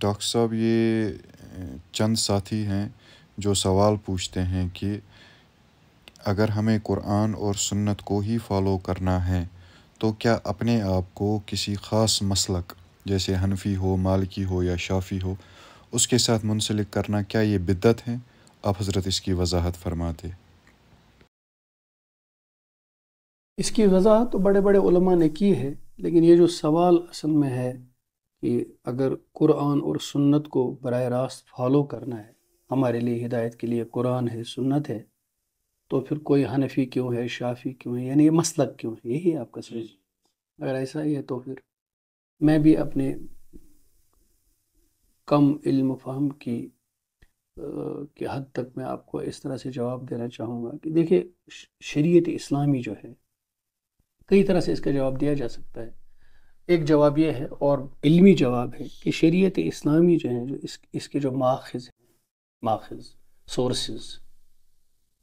doctor साहब ये चंद साथी हैं जो सवाल पूछते हैं कि अगर हमें कुरान और सुन्नत को ही फॉलो करना है तो क्या अपने आप को किसी ख़ास मसलक जैसे हनफी हो मालिकी हो या शाफी हो उसके साथ मुंसलिक करना क्या ये बिद्दत है आप हज़रत इसकी वजाहत फरमाते इसकी वजाहत तो बड़े बड़े उलमा ने की है लेकिन ये जो सवाल असल में है कि अगर कुरान और सुन्नत को बर रास्त फॉलो करना है हमारे लिए हिदायत के लिए कुरान है सुन्नत है तो फिर कोई हनफी क्यों है शाफी क्यों है यानी ये मसलक क्यों है यही आपका समझ अगर ऐसा ही है तो फिर मैं भी अपने कम इल्म फहम की के हद तक मैं आपको इस तरह से जवाब देना चाहूँगा कि देखिए शरीयत इस्लामी जो है कई तरह से इसका जवाब दिया जा सकता है एक जवाब यह है और इल्मी जवाब है कि शरीयत इस्लामी जो है जो इस इसके जो माखज़ माखज़ सोर्सेज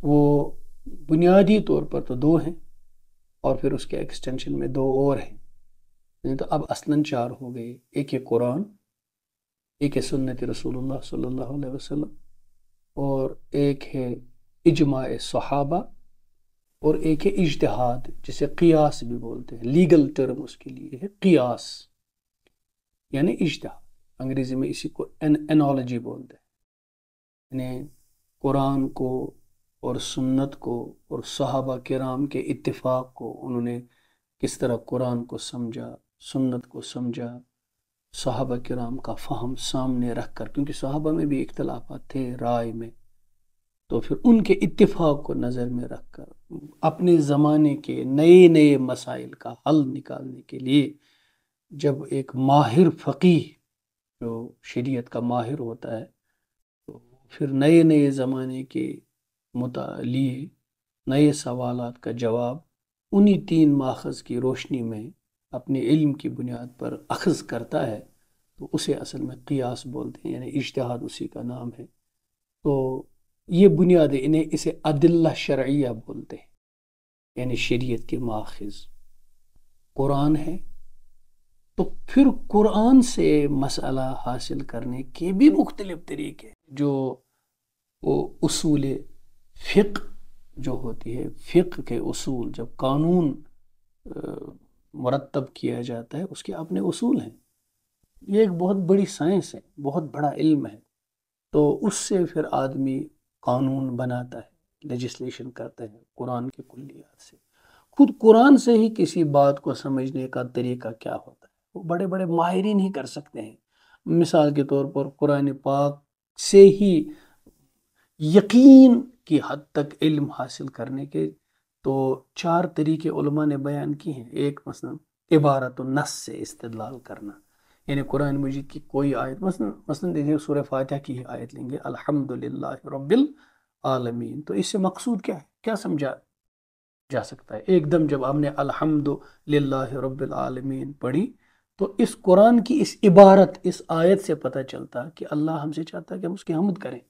वो बुनियादी तौर पर तो दो हैं और फिर उसके एक्सटेंशन में दो और हैं तो अब असलन चार हो गए एक है कुरान एक है सुन्नत रसूलुल्लाह सल्लल्लाहु अलैहि वसल्लम और एक है इजमा सहाबा और एक है इजतहाद जिसे कियास भी बोलते हैं लीगल टर्म उसके लिए है कियास यानी इजतहा अंग्रेज़ी में इसी को एन एनोलॉजी बोलते हैं यानी कुरान को और सुन्नत को और सहाबा कराम के इतफ़ाक़ को उन्होंने किस तरह कुरान को समझा सुन्नत को समझा सहाबा कराम का फ़हम सामने रख कर क्योंकि सहाबा में भी इख्तलाफा थे राय में तो फिर उनके इतफाक़ को नज़र में रख कर अपने ज़माने के नए नए मसाइल का हल निकालने के लिए जब एक माहिर फ़कीह जो शरीयत का माहिर होता है तो फिर नए नए ज़माने के मुतालिए नए सवाल का जवाब उन्हीं तीन माखज़ की रोशनी में अपने इल्म की बुनियाद पर अखज़ करता है तो उसे असल में क़ियास बोलते हैं यानी इश्तहाद उसी का नाम है तो ये बुनियाद है इन्हें इसे अदिल्ला शरिया बोलते हैं यानी शरीयत के माखज कुरान है तो फिर कुरान से मसला हासिल करने के भी मुख्तलिफ तरीके जो वो उसूल फ़िक जो होती है फ़िक के उसूल जब कानून मरतब किया जाता है उसके अपने उसूल हैं ये एक बहुत बड़ी साइंस है बहुत बड़ा इल्म है तो उससे फिर आदमी कानून बनाता है लेजिस्लेशन करता है कुरान के कुल्लियात से खुद कुरान से ही किसी बात को समझने का तरीका क्या होता है वो बड़े बड़े माहरीन ही कर सकते हैं मिसाल के तौर पर कुरान पाक से ही यकीन की हद तक इल्म हासिल करने के तो चार तरीके ने बयान किए हैं एक मसलन इबारत नस से इस्तलाल करना यानी कुरान मजीद की कोई आयत मस मसलन देखिए सूर्य फातह की ही आयत लेंगे अल्हम्दुलिल्लाह रब्बिल आलमीन तो इससे मकसूद क्या है क्या समझा जा सकता है एकदम जब हमने अल्हम्दुलिल्लाह रबालमीन पढ़ी तो इस कुरान की इस इबारत इस आयत से पता चलता कि अल्लाह हमसे चाहता है कि हम उसकी हमद करें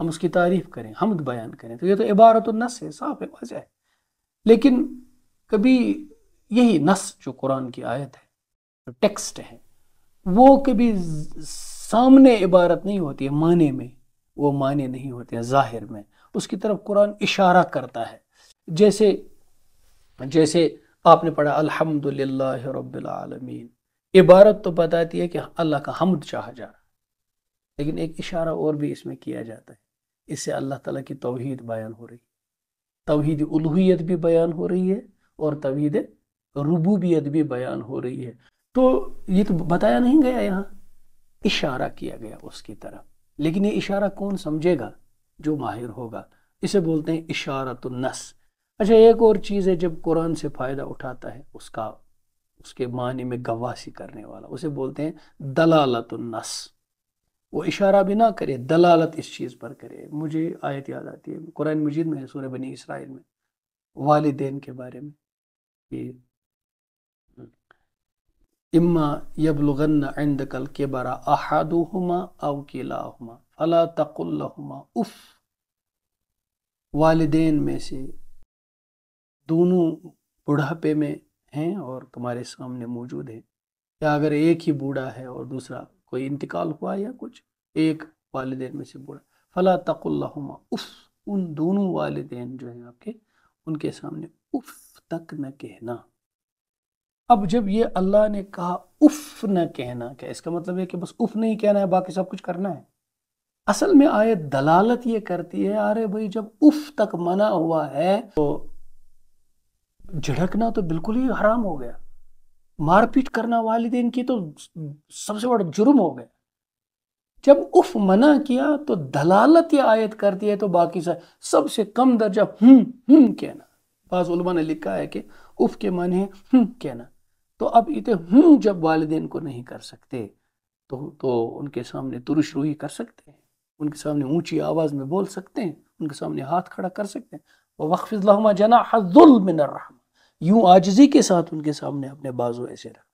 हम उसकी तारीफ़ करें हमद बयान करें तो ये तो इबारत नस है साफ है वाजह है लेकिन कभी यही नस जो कुरान की आयत है जो टेक्स्ट है वो कभी सामने इबारत नहीं होती है माने में वो माने नहीं होते हैं ज़ाहिर में उसकी तरफ कुरान इशारा करता है जैसे जैसे आपने पढ़ा अल्हम्दुलिल्लाह रब्बिल आलमीन इबारत तो बताती है कि अल्लाह का हमद चाहा जा रहा लेकिन एक इशारा और भी इसमें किया जाता है इससे अल्लाह ताला की तोहहीद बयान हो रही है तोहहीद उलूहियत भी बयान हो रही है और तवहीद रबूबियत भी बयान हो रही है तो ये तो बताया नहीं गया यहाँ इशारा किया गया उसकी तरफ लेकिन ये इशारा कौन समझेगा जो माहिर होगा इसे बोलते हैं इशारत नस अच्छा एक और चीज़ है जब कुरान से फ़ायदा उठाता है उसका उसके मानी में गवासी करने वाला उसे बोलते हैं दलालत नस वो इशारा भी ना करे दलालत इस चीज़ पर करे मुझे आयत याद आती है कुरान मजीद में है सूर्य बनी इसराइल में वालदेन के बारे में कि इम्मा यबलुगन एंड कल के बरा अहादुमा अवकीलाहुमा फला हुमा उफ़ वालदेन में से दोनों बुढ़ापे में हैं और तुम्हारे सामने मौजूद हैं या अगर एक ही बूढ़ा है और दूसरा कोई इंतकाल हुआ या कुछ एक वालदेन में से बूढ़ा फला हुमा उफ़ उन दोनों वालदेन जो हैं आपके उनके सामने उफ़ तक न कहना अब जब ये अल्लाह ने कहा उफ न कहना क्या इसका मतलब है कि बस उफ नहीं कहना है बाकी सब कुछ करना है असल में आयत दलालत ये करती है अरे भाई जब उफ तक मना हुआ है तो झिड़कना तो बिल्कुल ही हराम हो गया मारपीट करना वालदे की तो सबसे बड़ा जुर्म हो गया जब उफ मना किया तो दलालत ये आयत करती है तो बाकी सब सबसे कम दर्जा हम्म हम्म कहना बाज़ ने लिखा है कि उफ के माने हम्म कहना तो अब इतने हूँ जब वालदेन को नहीं कर सकते तो तो उनके सामने तुरुश रूही कर सकते हैं उनके सामने ऊंची आवाज़ में बोल सकते हैं उनके सामने हाथ खड़ा कर सकते हैं वह वक्फा जना हजुलमिनरहमा यूँ आजजी के साथ उनके सामने अपने बाजू ऐसे रख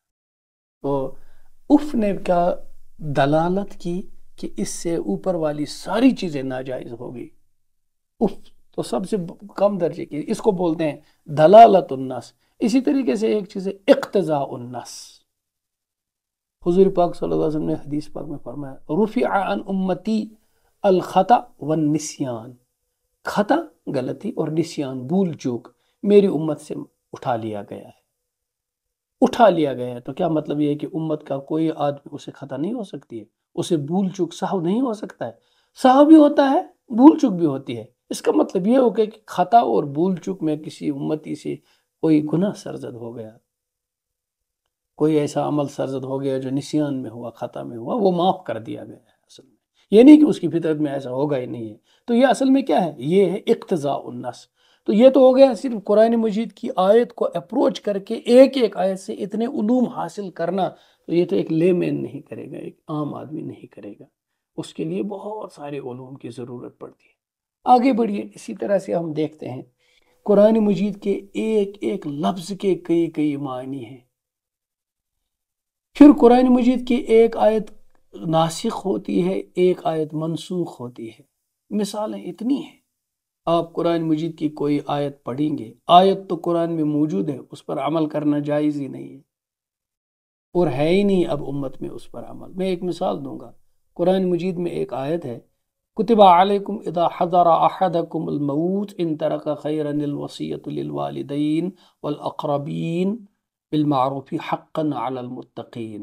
तो उफ ने क्या दलालत की कि इससे ऊपर वाली सारी चीज़ें नाजायज़ होगी उफ तो सबसे कम दर्जे की इसको बोलते हैं दलालत उन्नास इसी तरीके से एक चीज़ है इकतज़ा उन्नस हजूर पाक सल्लम ने हदीस पाक में फरमाया रूफ़ी अन उम्मती अलख़ता व नसियान ख़ता गलती और नसियान भूल चूक मेरी उम्मत से उठा लिया गया है उठा लिया गया है तो क्या मतलब ये है कि उम्मत का कोई आदमी उसे ख़ता नहीं हो सकती है उसे भूल चूक साहब नहीं हो सकता है साहब भी होता है भूल चूक भी होती है इसका मतलब ये हो गया कि ख़ता और भूल चूक में किसी उम्मती से कोई गुना सरजद हो गया कोई ऐसा अमल सरजद हो गया जो निशान में हुआ ख़ता में हुआ वो माफ़ कर दिया गया है असल में ये नहीं कि उसकी फितरत में ऐसा होगा ही नहीं है तो ये असल में क्या है ये है इकतज़ा उन्नस तो ये तो हो गया सिर्फ कुरान मजीद की आयत को अप्रोच करके एक एक आयत से इतने उलूम हासिल करना तो ये तो एक लेमैन नहीं करेगा एक आम आदमी नहीं करेगा उसके लिए बहुत सारे ओलूम की ज़रूरत पड़ती है आगे बढ़िए इसी तरह से हम देखते हैं कुरान मजीद के एक एक लफ्ज़ के कई कई मानी हैं फिर कुरान मजीद की एक आयत नासिक होती है एक आयत मनसूख होती है मिसालें इतनी हैं आप कुरान मजीद की कोई आयत पढ़ेंगे आयत तो कुरान में मौजूद है उस पर अमल करना जायज़ ही नहीं है और है ही नहीं अब उम्मत में उस पर अमल मैं एक मिसाल दूंगा कुरान मजीद में एक आयत है कुतबाकुम इदा हज़ारादकुमूत इन तरक खैरनवसीतवालदेन वलअरबीन बिलमारूफ़ी हक़न आलमतकीन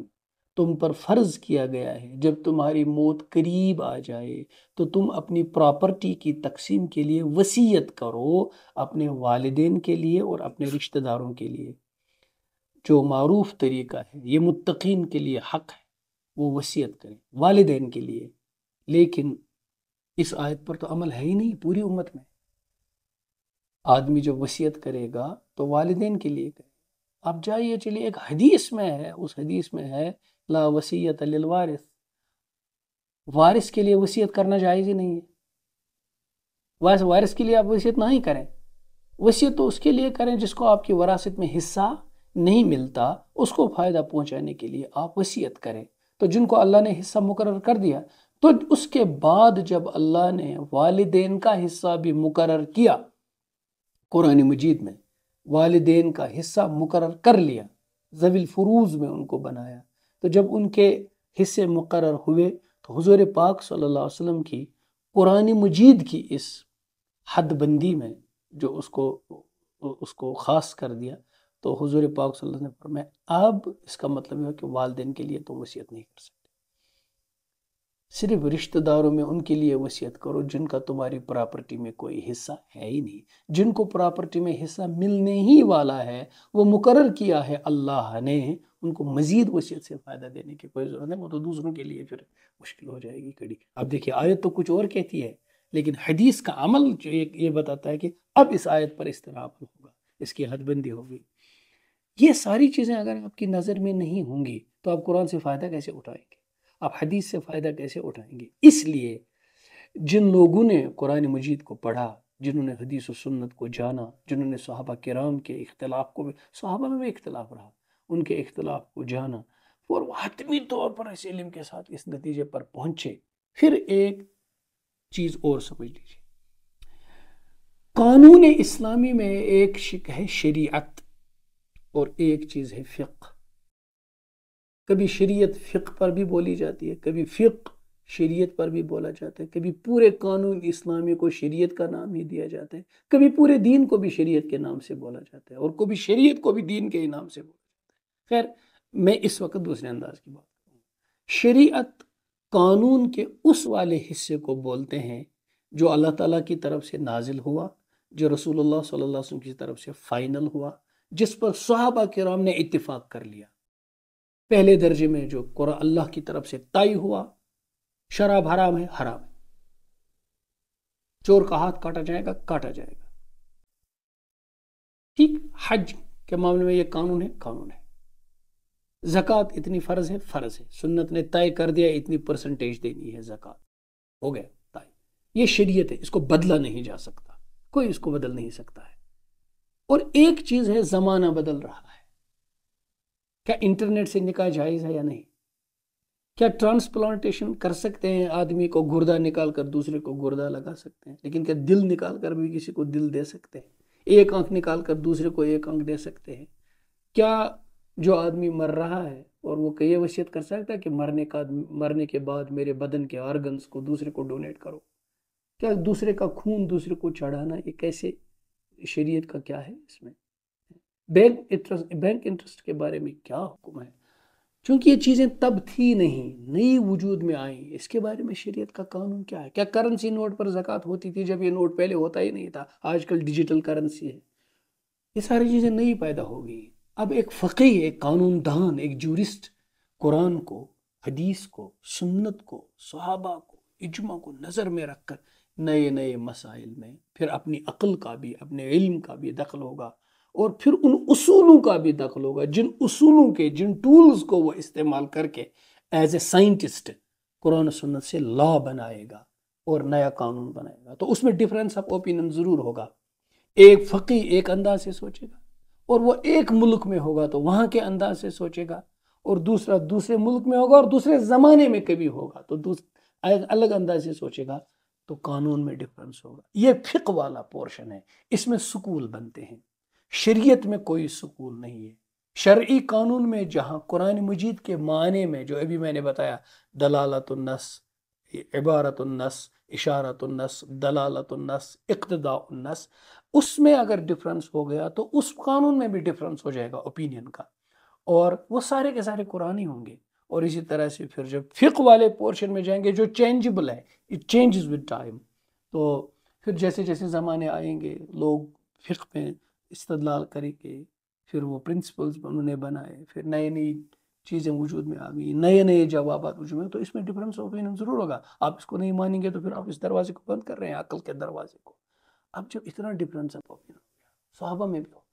तुम पर फ़र्ज़ किया गया है जब तुम्हारी मौत करीब आ जाए तो तुम अपनी प्रॉपर्टी की तकसीम के लिए वसीयत करो अपने वालदेन के लिए और अपने रिश्तेदारों के लिए जो मरूफ तरीक़ा है ये मुतकीन के लिए हक़ है वो वसीयत करें वालदेन के लिए लेकिन इस आयत पर तो अमल है ही नहीं पूरी उम्मत में आदमी जो वसीयत करेगा तो वालदेन के लिए करे आप जाइए चलिए एक हदीस में है उस हदीस में है ला वसीयत वारिस वारिस के लिए वसीयत करना जायज़ ही नहीं है वारिस वारिस के लिए आप वसीयत ना ही करें वसीयत तो उसके लिए करें जिसको आपकी वरासत में हिस्सा नहीं मिलता उसको फ़ायदा पहुंचाने के लिए आप वसीयत करें तो जिनको अल्लाह ने हिस्सा मुकर कर दिया तो उसके बाद जब अल्लाह ने वालदेन का हिस्सा भी मुकर किया कुरान मजीद में वालदेन का हिस्सा मुकर कर लिया जविल फ़रूज़ में उनको बनाया तो जब उनके हिस्से मुकर हुए तो हजूर पाक सल्ला वसम की कुरान मजीद की इस हदबंदी में जो उसको उसको ख़ास कर दिया तो हजूर पाक सल्ला ने फरमाया अब इसका मतलब है कि वालदेन के लिए तुम तो वसीयत नहीं कर सकते सिर्फ रिश्तेदारों में उनके लिए वसीयत करो जिनका तुम्हारी प्रॉपर्टी में कोई हिस्सा है ही नहीं जिनको प्रॉपर्टी में हिस्सा मिलने ही वाला है वो मुकर किया है अल्लाह ने उनको मज़ीद वसीयत से फ़ायदा देने की कोई ज़रूरत नहीं वो तो दूसरों के लिए फिर मुश्किल हो जाएगी कड़ी अब देखिए आयत तो कुछ और कहती है लेकिन हदीस का अमल जो ये बताता है कि अब इस आयत पर इसतराब होगा इसकी हदबंदी होगी ये सारी चीज़ें अगर आपकी नज़र में नहीं होंगी तो आप कुरान से फ़ायदा कैसे उठाएंगे आप हदीस से फ़ायदा कैसे उठाएंगे इसलिए जिन लोगों ने कुरान मजीद को पढ़ा जिन्होंने हदीस व सुन्नत को जाना जिन्होंने सहाबा कराम के इख्तलाफ को सहाबा में भी इख्तलाफ रहा उनके इख्तलाफ को जाना और वह हतमी तौर पर इस इलम के साथ इस नतीजे पर पहुंचे फिर एक चीज़ और समझ लीजिए कानून इस्लामी में एक शिक है शरीयत और एक चीज़ है फ़िक्र कभी शरीयत फ़िक पर भी बोली जाती है कभी फ़िक शरीयत पर भी बोला जाता है कभी पूरे कानून इस्लामी को शरीयत का नाम ही दिया जाता है कभी पूरे दीन को भी शरीयत के नाम से बोला जाता है और कभी शरीयत को भी दीन के ही नाम से बोला जाता है खैर मैं इस वक्त दूसरे अंदाज की बात करूँगा शरीयत कानून के उस वाले हिस्से को बोलते हैं जो अल्लाह ताला की तरफ से नाजिल हुआ जो रसूल सल्लल्लाहु अलैहि वसल्लम की तरफ से फ़ाइनल हुआ जिस पर सहाबा कराम ने इत्तिफाक कर लिया पहले दर्जे में जो कुर अल्लाह की तरफ से तय हुआ शराब हराम है हराम है चोर का हाथ काटा जाएगा काटा जाएगा ठीक हज के मामले में ये कानून है कानून है जक़ात इतनी फ़र्ज है फ़र्ज है सुन्नत ने तय कर दिया इतनी परसेंटेज देनी है जक़ात हो गया तय ये शरीयत है इसको बदला नहीं जा सकता कोई इसको बदल नहीं सकता है और एक चीज़ है ज़माना बदल रहा है क्या इंटरनेट से निकाह जायज़ है या नहीं क्या ट्रांसप्लांटेशन कर सकते हैं आदमी को गुर्दा निकाल कर दूसरे को गुर्दा लगा सकते हैं लेकिन क्या दिल निकाल कर भी किसी को दिल दे सकते हैं एक आंख निकाल कर दूसरे को एक आंख दे सकते हैं क्या जो आदमी मर रहा है और वो कई वसीयत कर सकता है कि मरने का मरने के बाद मेरे बदन के ऑर्गन्स को दूसरे को डोनेट करो क्या दूसरे का खून दूसरे को चढ़ाना ये कैसे शरीयत का क्या है इसमें बैंक इंटरेस्ट बैंक इंटरेस्ट के बारे में क्या हुक्म है क्योंकि ये चीज़ें तब थी नहीं नई वजूद में आई इसके बारे में शरीयत का कानून क्या है क्या करेंसी नोट पर ज़क़़त होती थी जब ये नोट पहले होता ही नहीं था आजकल डिजिटल करेंसी है ये सारी चीज़ें नई पैदा हो गई अब एक फ़कीह एक कानून दान एक जूरिस्ट कुरान को हदीस को सुन्नत को सहाबा को इजमा को नज़र में रख कर नए नए मसाइल में फिर अपनी अक्ल का भी अपने इल्म का भी दखल होगा और फिर उन उसूलों का भी दखल होगा जिन उसूलों के जिन टूल्स को वो इस्तेमाल करके एज ए साइंटिस्ट कुरान सुन्नत से लॉ बनाएगा और नया कानून बनाएगा तो उसमें डिफरेंस ऑफ ओपिनियन ज़रूर होगा एक फ़की एक अंदाज से सोचेगा और वो एक मुल्क में होगा तो वहाँ के अंदाज से सोचेगा और दूसरा दूसरे मुल्क में होगा और दूसरे ज़माने में कभी होगा तो अलग अंदाज से सोचेगा तो कानून में डिफरेंस होगा ये फिक वाला पोर्शन है इसमें सुकूल बनते हैं शरीयत में कोई सुकून नहीं है शर्य कानून में जहाँ कुरान मजीद के माने में जो अभी मैंने बताया दलालतुलनस इबारतुलनस इशारतुलनस दलालतुलनस इकतदाउलनस उसमें अगर डिफरेंस हो गया तो उस कानून में भी डिफरेंस हो जाएगा ओपिनियन का और वो सारे के सारे कुरान ही होंगे और इसी तरह से फिर जब फ़िक वाले पोर्शन में जाएंगे जो चेंजबल है इट चेंज विद टाइम तो फिर जैसे जैसे ज़माने आएंगे लोग फ़िक में इस्तलाल करके फिर वो प्रिंसिपल्स उन्होंने बनाए फिर नए नई चीज़ें वजूद में आ गई नए नए जवाब वजूद में तो इसमें डिफरेंस ओपिनियन ज़रूर होगा आप इसको नहीं मानेंगे तो फिर आप इस दरवाजे को बंद कर रहे हैं अकल के दरवाजे को अब जब इतना डिफरेंस ऑफ ओपिनियन हो गया सहाबा में भी हो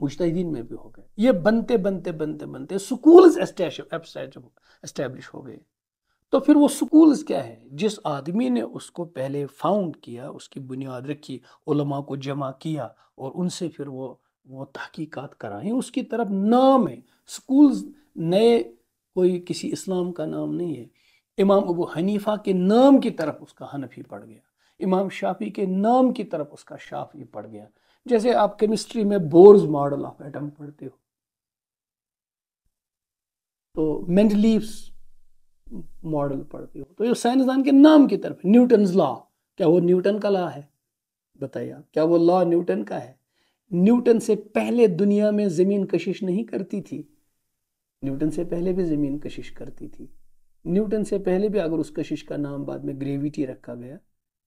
मुश्तिन में भी हो गए ये बनते बनते बनते बनते स्कूल एस्टैब्लिश हो गए तो फिर वो स्कूल्स क्या है जिस आदमी ने उसको पहले फाउंड किया उसकी बुनियाद रखी उलमा को जमा किया और उनसे फिर वो वो तहकीकात कराएं उसकी तरफ नाम है स्कूल नए कोई किसी इस्लाम का नाम नहीं है इमाम अबू हनीफा के नाम की तरफ उसका हनफी पड़ गया इमाम शाफी के नाम की तरफ उसका शाफी पड़ गया जैसे आप केमिस्ट्री में बोर्ज मॉडल ऑफ एटम पढ़ते हो तो मेंडलीव्स मॉडल पढ़ते हो तो ये साइंसदान के नाम की तरफ न्यूटन लॉ क्या वो न्यूटन का लॉ है बताइए आप क्या वो लॉ न्यूटन का है न्यूटन से पहले दुनिया में ज़मीन कशिश नहीं करती थी न्यूटन से पहले भी ज़मीन कशिश करती थी न्यूटन से पहले भी अगर उस कशिश का नाम बाद में ग्रेविटी रखा गया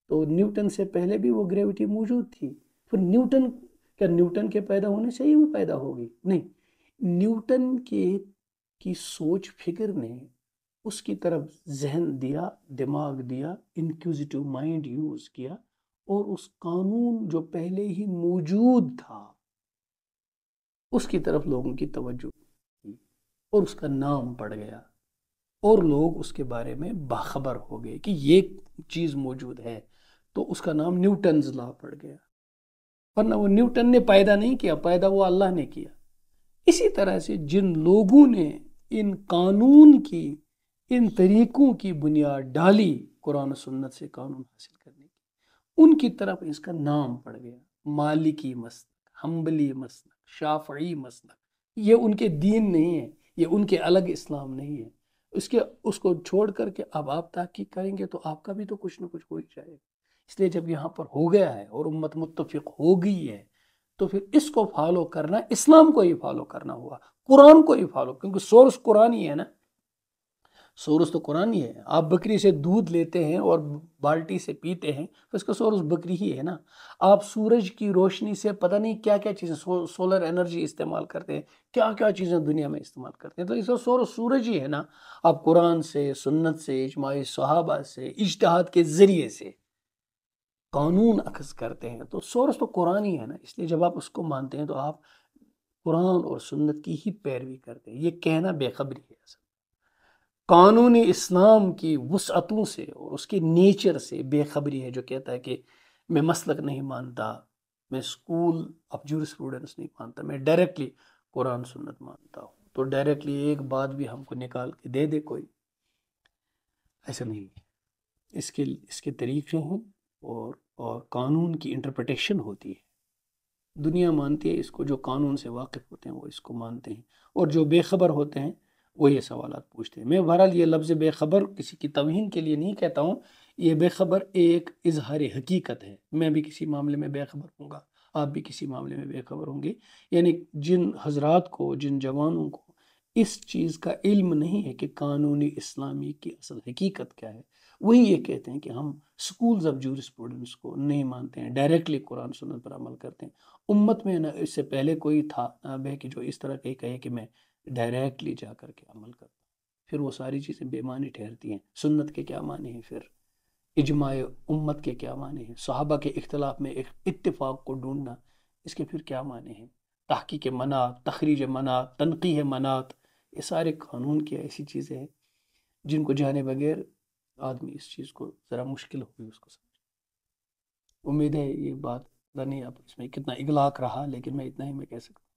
तो न्यूटन से पहले भी वो ग्रेविटी मौजूद थी फिर न्यूटन क्या न्यूटन के पैदा होने से ही वो पैदा होगी नहीं न्यूटन के की सोच फिक्र ने उसकी तरफ जहन दिया दिमाग दिया इनक्यूजिटिव माइंड यूज़ किया और उस कानून जो पहले ही मौजूद था उसकी तरफ लोगों की तवज्जो थी और उसका नाम पड़ गया और लोग उसके बारे में बाखबर हो गए कि ये चीज़ मौजूद है तो उसका नाम न्यूटन ला पड़ गया वरना वो न्यूटन ने पैदा नहीं किया पैदा वो अल्लाह ने किया इसी तरह से जिन लोगों ने इन कानून की इन तरीक़ों की बुनियाद डाली कुरान सुन्नत से कानून हासिल करने की उनकी तरफ इसका नाम पड़ गया मालिकी मसनक हम्बली मसनक शाफी मसनक ये उनके दीन नहीं है ये उनके अलग इस्लाम नहीं है उसके उसको छोड़ करके अब आप तहकीक करेंगे तो आपका भी तो कुछ ना कुछ हो ही जाएगा इसलिए जब यहाँ पर हो गया है और उम्मत मुतफ़ हो गई है तो फिर इसको फॉलो करना इस्लाम को ही फॉलो करना हुआ कुरान को ही फॉलो क्योंकि सोर्स कुरान ही है ना सोरस तो कुरानी है आप बकरी से दूध लेते हैं और बाल्टी से पीते हैं तो इसका सोरस बकरी ही है ना आप सूरज की रोशनी से पता नहीं क्या क्या चीज़ें सो, सोलर एनर्जी इस्तेमाल करते हैं क्या क्या चीज़ें दुनिया में इस्तेमाल करते हैं तो इसका सोरस सूरज ही है ना आप कुरान से सुन्नत से इजमाही सहाबा से इजतहाद के ज़रिए से कानून अखज करते हैं तो सोरस तो कुरान ही है ना इसलिए जब आप उसको मानते हैं तो आप कुरान और सुन्नत की ही पैरवी करते हैं ये कहना बेखबरी है असल कानून इस्लाम की वसअतों से और उसके नेचर से बेखबरी है जो कहता है कि मैं मसलक नहीं मानता मैं स्कूल ऑफ स्टूडेंट्स नहीं मानता मैं डायरेक्टली कुरान सुन्नत मानता हूँ तो डायरेक्टली एक बात भी हमको निकाल के दे दे कोई ऐसा नहीं इसके इसके तरीक़े हैं और और कानून की इंटरप्रटेशन होती है दुनिया मानती है इसको जो कानून से वाकिफ़ होते हैं वो इसको मानते हैं और जो बेखबर होते हैं वो ये सवाल पूछते हैं मैं बहरहाल ये लफ्ज़ बेखबर किसी की तवहन के लिए नहीं कहता हूँ ये बेखबर एक इजहार हकीकत है मैं भी किसी मामले में बेखबर हूँ आप भी किसी मामले में बेखबर होंगे यानी जिन हजरात को जिन जवानों को इस चीज़ का इल्म नहीं है कि कानूनी इस्लामी की असल हकीकत क्या है वही ये कहते हैं कि हम स्कूल्स ऑफ स्टूडेंट्स को नहीं मानते हैं डायरेक्टली कुरान सुनत पर अमल करते हैं उम्मत में ना इससे पहले कोई था ना बह कि जो इस तरह के कहे कि मैं डायरेक्टली जा कर के अमल करता फिर वो सारी चीज़ें बेमानी ठहरती हैं सुन्नत के क्या माने हैं फिर इजमाय उम्मत के क्या माने हैं सहाबा के इख्तलाफ में एक इतफाक़ को ढूंढना इसके फिर क्या माने हैं तहकीक मनात तखरीज मनात तनकी मनात ये सारे कानून की ऐसी चीज़ें हैं जिनको जाने बगैर आदमी इस चीज़ को ज़रा मुश्किल होगी उसको समझ उम्मीद है ये बात नहीं आप इसमें कितना इगलाक रहा लेकिन मैं इतना ही मैं कह सकता